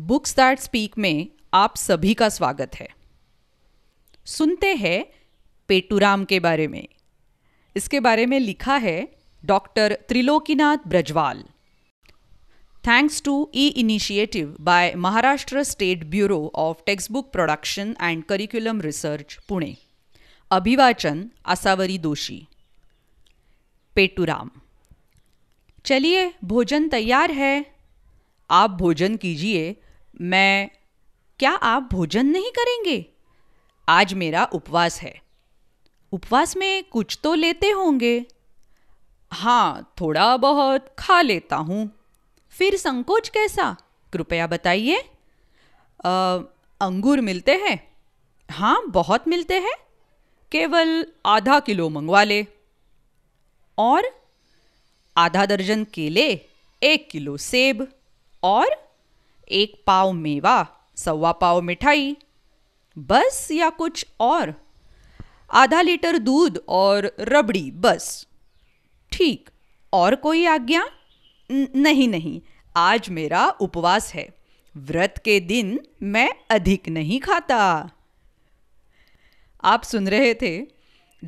books that speak में आप सभी का स्वागत है सुनते हैं पेटूराम के बारे में इसके बारे में लिखा है doctor Trilokinath Brajwal thanks to e initiative by Maharashtra state bureau of text book production and curriculum research Pune अभिवाचन आसावरी दोषी पेटूराम चलिए भोजन तैयार है आप भोजन कीजिए मैं क्या आप भोजन नहीं करेंगे आज मेरा उपवास है उपवास में कुछ तो लेते होंगे हाँ थोड़ा बहुत खा लेता हूँ फिर संकोच कैसा कृपया बताइए अंगूर मिलते हैं हाँ बहुत मिलते हैं केवल आधा किलो मंगवा ले और आधा दर्जन केले एक किलो सेब और एक पाव मेवा सवा पाव मिठाई बस या कुछ और आधा लीटर दूध और रबड़ी बस ठीक और कोई आज्ञा नहीं नहीं आज मेरा उपवास है व्रत के दिन मैं अधिक नहीं खाता आप सुन रहे थे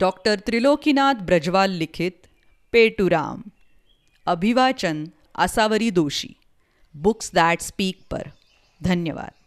डॉक्टर त्रिलोकीनाथ ब्रजवाल लिखित पेटूराम अभिवाचन आसावरी दोषी बुक्स दैट स्पीक पर धन्यवाद